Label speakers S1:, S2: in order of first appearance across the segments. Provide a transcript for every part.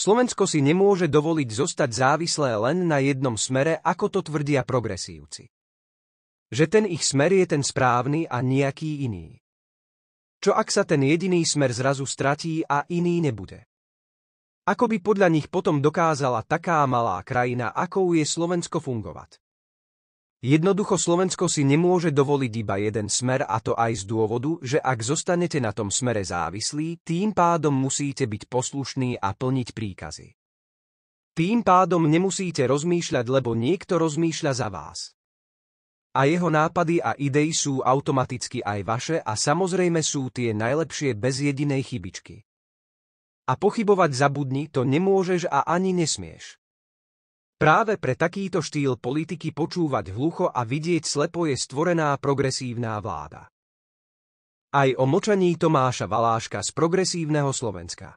S1: Slovensko si nemôže dovoliť zostať závislé len na jednom smere, ako to tvrdia progresívci. Že ten ich smer je ten správny a nejaký iný. Čo ak sa ten jediný smer zrazu stratí a iný nebude? Ako by podľa nich potom dokázala taká malá krajina, akou je Slovensko fungovať? Jednoducho Slovensko si nemôže dovoliť iba jeden smer a to aj z dôvodu, že ak zostanete na tom smere závislí, tým pádom musíte byť poslušní a plniť príkazy. Tým pádom nemusíte rozmýšľať, lebo niekto rozmýšľa za vás. A jeho nápady a idei sú automaticky aj vaše a samozrejme sú tie najlepšie bez jedinej chybičky. A pochybovať zabudni to nemôžeš a ani nesmieš. Práve pre takýto štýl politiky počúvať hlucho a vidieť slepo je stvorená progresívna vláda. Aj o močaní Tomáša Valáška z progresívneho Slovenska.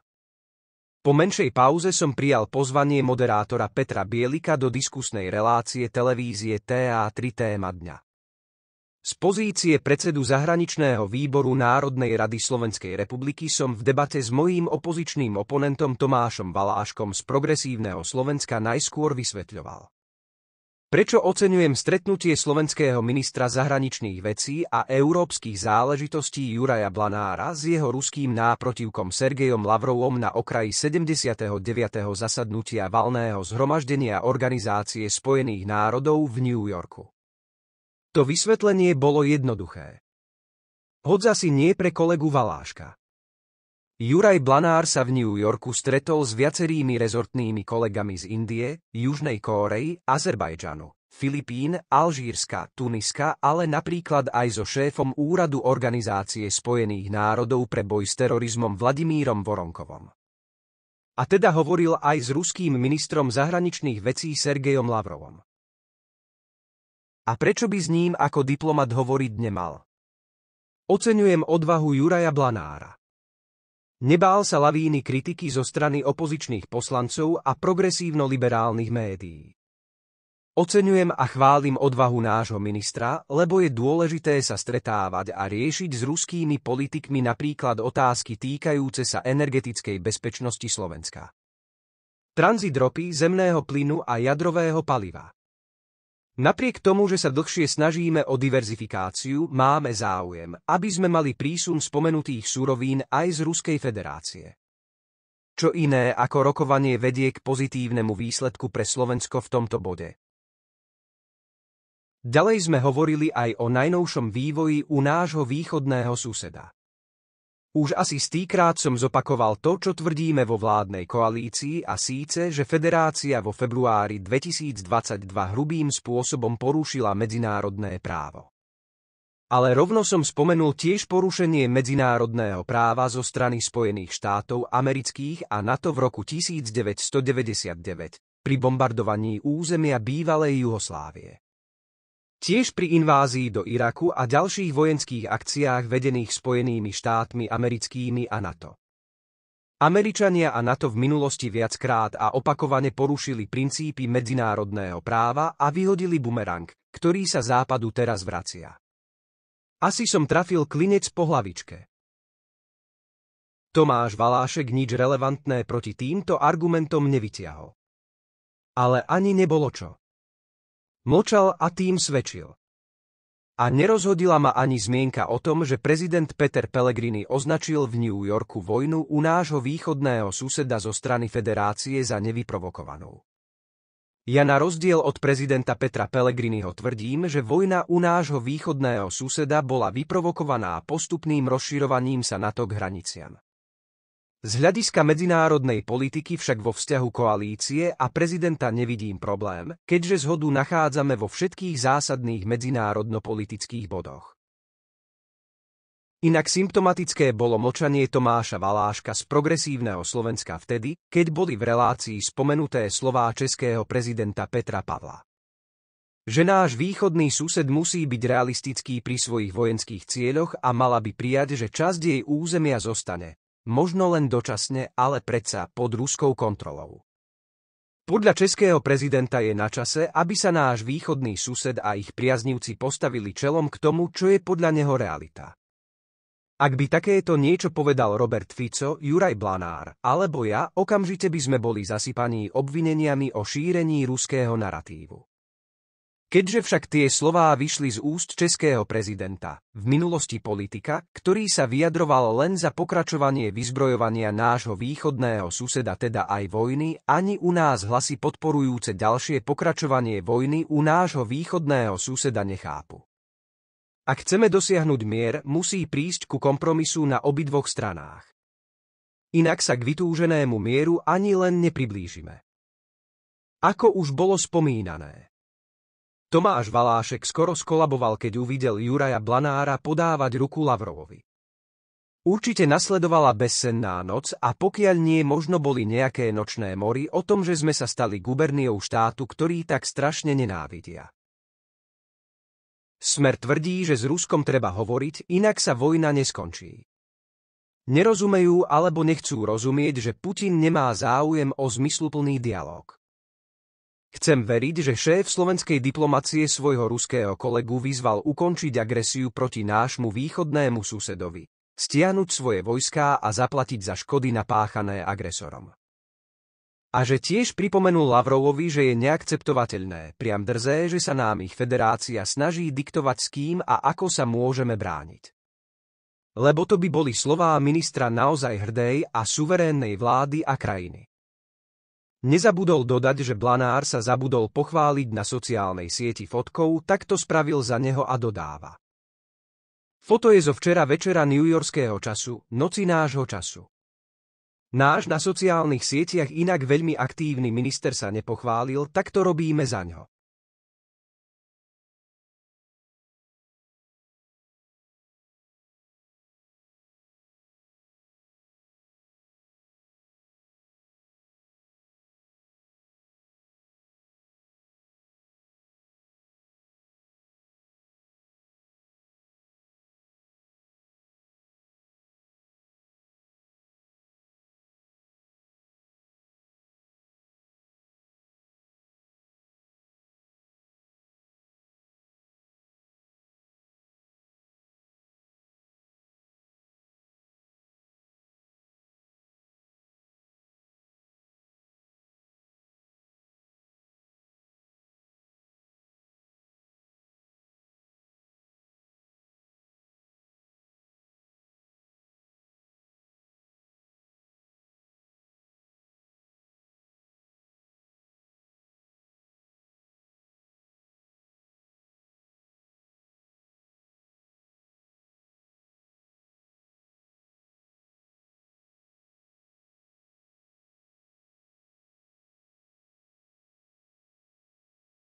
S1: Po menšej pauze som prijal pozvanie moderátora Petra Bielika do diskusnej relácie televízie TA3 téma dňa. Z pozície predsedu zahraničného výboru Národnej rady Slovenskej republiky som v debate s mojím opozičným oponentom Tomášom Valáškom z Progresívneho Slovenska najskôr vysvetľoval. Prečo oceňujem stretnutie slovenského ministra zahraničných vecí a európskych záležitostí Juraja Blanára s jeho ruským náprotivkom Sergejom Lavrovom na okraji 79. zasadnutia valného zhromaždenia Organizácie spojených národov v New Yorku. To vysvetlenie bolo jednoduché. Hodza si nie pre kolegu Valáška. Juraj Blanár sa v New Yorku stretol s viacerými rezortnými kolegami z Indie, Južnej Kórei, Azerbajdžanu, Filipín, Alžírska, Tuniska, ale napríklad aj so šéfom Úradu Organizácie spojených národov pre boj s terorizmom Vladimírom Voronkovom. A teda hovoril aj s ruským ministrom zahraničných vecí Sergejom Lavrovom. A prečo by s ním ako diplomat hovoriť nemal? Oceňujem odvahu Juraja Blanára. Nebál sa lavíny kritiky zo strany opozičných poslancov a progresívno-liberálnych médií. Oceňujem a chválim odvahu nášho ministra, lebo je dôležité sa stretávať a riešiť s ruskými politikmi napríklad otázky týkajúce sa energetickej bezpečnosti Slovenska. Tranzit ropy, zemného plynu a jadrového paliva. Napriek tomu, že sa dlhšie snažíme o diverzifikáciu, máme záujem, aby sme mali prísun spomenutých surovín aj z Ruskej federácie. Čo iné ako rokovanie vedie k pozitívnemu výsledku pre Slovensko v tomto bode. Ďalej sme hovorili aj o najnovšom vývoji u nášho východného suseda. Už asi stýkrát som zopakoval to, čo tvrdíme vo vládnej koalícii a síce, že federácia vo februári 2022 hrubým spôsobom porušila medzinárodné právo. Ale rovno som spomenul tiež porušenie medzinárodného práva zo strany Spojených štátov amerických a NATO v roku 1999 pri bombardovaní územia bývalej Juhoslávie. Tiež pri invázii do Iraku a ďalších vojenských akciách vedených Spojenými štátmi americkými a NATO. Američania a NATO v minulosti viackrát a opakovane porušili princípy medzinárodného práva a vyhodili bumerang, ktorý sa západu teraz vracia. Asi som trafil klinec po hlavičke. Tomáš Valášek nič relevantné proti týmto argumentom nevytiahol. Ale ani nebolo čo. Mlčal a tým svedčil. A nerozhodila ma ani zmienka o tom, že prezident Peter Pellegrini označil v New Yorku vojnu u nášho východného suseda zo strany federácie za nevyprovokovanú. Ja na rozdiel od prezidenta Petra Pellegriniho tvrdím, že vojna u nášho východného suseda bola vyprovokovaná postupným rozširovaním sa NATO k hraniciam. Z hľadiska medzinárodnej politiky však vo vzťahu koalície a prezidenta nevidím problém, keďže zhodu nachádzame vo všetkých zásadných medzinárodnopolitických bodoch. Inak symptomatické bolo močanie Tomáša Valáška z progresívneho Slovenska vtedy, keď boli v relácii spomenuté slová českého prezidenta Petra Pavla že náš východný sused musí byť realistický pri svojich vojenských cieľoch a mala by prijať, že časť jej územia zostane, možno len dočasne, ale predsa pod ruskou kontrolou. Podľa českého prezidenta je na čase, aby sa náš východný sused a ich priaznívci postavili čelom k tomu, čo je podľa neho realita. Ak by takéto niečo povedal Robert Fico, Juraj Blanár alebo ja, okamžite by sme boli zasypaní obvineniami o šírení ruského naratívu. Keďže však tie slová vyšli z úst českého prezidenta, v minulosti politika, ktorý sa vyjadroval len za pokračovanie vyzbrojovania nášho východného suseda teda aj vojny, ani u nás hlasy podporujúce ďalšie pokračovanie vojny u nášho východného suseda nechápu. Ak chceme dosiahnuť mier, musí prísť ku kompromisu na obidvoch stranách. Inak sa k vytúženému mieru ani len nepriblížime. Ako už bolo spomínané, Tomáš Valášek skoro skolaboval, keď uvidel Juraja Blanára podávať ruku Lavrovovi. Určite nasledovala besenná noc a pokiaľ nie možno boli nejaké nočné mory o tom, že sme sa stali guberniou štátu, ktorý tak strašne nenávidia. Smer tvrdí, že s Ruskom treba hovoriť, inak sa vojna neskončí. Nerozumejú alebo nechcú rozumieť, že Putin nemá záujem o zmysluplný dialog. Chcem veriť, že šéf slovenskej diplomacie svojho ruského kolegu vyzval ukončiť agresiu proti nášmu východnému susedovi, stiahnuť svoje vojská a zaplatiť za škody napáchané agresorom. A že tiež pripomenul Lavrovovi, že je neakceptovateľné, priam drzé, že sa nám ich federácia snaží diktovať s kým a ako sa môžeme brániť. Lebo to by boli slová ministra naozaj hrdej a suverénnej vlády a krajiny. Nezabudol dodať, že Blanár sa zabudol pochváliť na sociálnej sieti fotkou, tak to spravil za neho a dodáva. Foto je zo včera večera Yorkského času, noci nášho času. Náš na sociálnych sieťach inak veľmi aktívny minister sa nepochválil, tak to robíme za ňo.